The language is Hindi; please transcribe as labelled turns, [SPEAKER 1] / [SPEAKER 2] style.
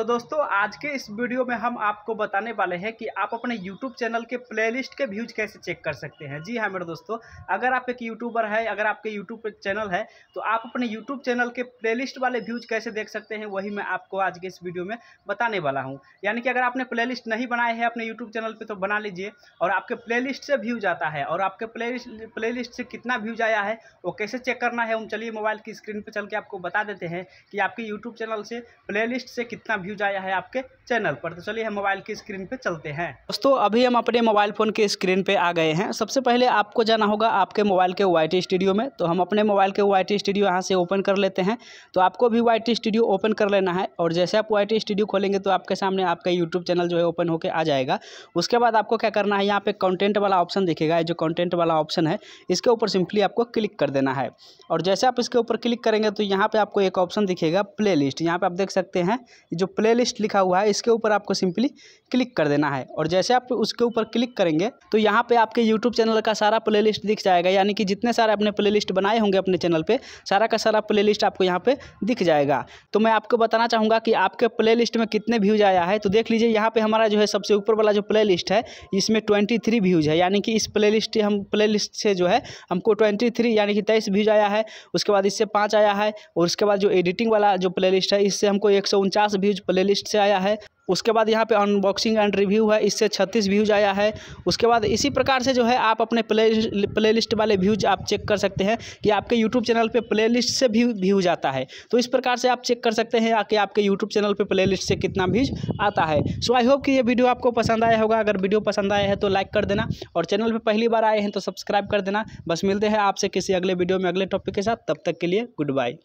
[SPEAKER 1] तो दोस्तों आज के इस वीडियो में हम आपको बताने वाले हैं कि आप अपने YouTube चैनल के प्लेलिस्ट के व्यूज कैसे चेक कर सकते हैं जी हाँ मेरे दोस्तों अगर आप एक यूट्यूबर है अगर आपके YouTube चैनल है तो आप अपने YouTube चैनल के प्लेलिस्ट वाले व्यूज कैसे देख सकते हैं वही मैं आपको आज के इस वीडियो में बताने वाला हूँ यानी कि अगर आपने प्ले नहीं बनाए हैं अपने यूट्यूब चैनल पर तो बना लीजिए और आपके प्ले से व्यूज आता है और आपके प्ले लिस्ट से कितना व्यूज आया है वो कैसे चेक करना है हम चलिए मोबाइल की स्क्रीन पर चल के आपको बता देते हैं कि आपके यूट्यूब चैनल से प्ले से कितना व्यूज आया है आपके चैनल पर तो चलिए हम मोबाइल की स्क्रीन पे चलते हैं दोस्तों अभी हम अपने मोबाइल फ़ोन के स्क्रीन पे आ गए हैं सबसे पहले आपको जाना होगा आपके मोबाइल के वाई स्टूडियो में तो हम अपने मोबाइल के वाई स्टूडियो यहाँ से ओपन कर लेते हैं तो आपको भी वाई स्टूडियो ओपन कर लेना है और जैसे आप वाई स्टूडियो खोलेंगे तो आपके सामने आपका यूट्यूब चैनल जो है ओपन होकर आ जाएगा उसके बाद आपको क्या करना है यहाँ पे कॉन्टेंट वाला ऑप्शन देखेगा जो कॉन्टेंट वाला ऑप्शन है इसके ऊपर सिंपली आपको क्लिक कर देना है और जैसे आप इसके ऊपर क्लिक करेंगे तो यहाँ पर आपको एक ऑप्शन दिखेगा प्ले लिस्ट यहाँ पर आप देख सकते हैं जो प्लेलिस्ट लिखा हुआ है इसके ऊपर आपको सिंपली क्लिक कर देना है और जैसे आप उसके ऊपर क्लिक करेंगे तो यहाँ पे आपके यूट्यूब चैनल का सारा प्लेलिस्ट दिख जाएगा यानी कि जितने सारे प्ले प्लेलिस्ट बनाए होंगे अपने चैनल पे सारा का सारा लिस्ट आपको यहाँ पे दिख जाएगा तो मैं आपको बताना चाहूँगा कि आपके लिस्ट में कितने व्यूज आया है तो देख लीजिए यहाँ पे हमारा जो है सबसे ऊपर वाला जो लिस्ट है इसमें ट्वेंटी थ्री व्यूज है यानी कि इस लिस्ट हम लिस्ट से जो है हमको ट्वेंटी थ्री यानी कि तेईस व्यूज आया है उसके बाद इससे पाँच आया है और उसके बाद जो एडिटिंग वाला जो लिस्ट है इससे हमको एक सौ उनचास व्यूज प्ले प्लेलिस्ट से आया है उसके बाद यहाँ पे अनबॉक्सिंग एंड रिव्यू है इससे 36 व्यूज आया है उसके बाद इसी प्रकार से जो है आप अपने प्ले प्लेलिस्ट वाले व्यूज आप चेक कर सकते हैं कि आपके यूट्यूब चैनल पे प्लेलिस्ट से भी व्यूज आता है तो इस प्रकार से आप चेक कर सकते हैं कि आपके यूट्यूब चैनल पे प्लेलिस्ट से कितना व्यूज आता है सो आई होप कि ये वीडियो आपको पसंद आया होगा अगर वीडियो पसंद आया है तो लाइक कर देना और चैनल पर पहली बार आए हैं तो सब्सक्राइब कर देना बस मिलते हैं आपसे किसी अगले वीडियो में अगले टॉपिक के साथ तब तक के लिए गुड बाय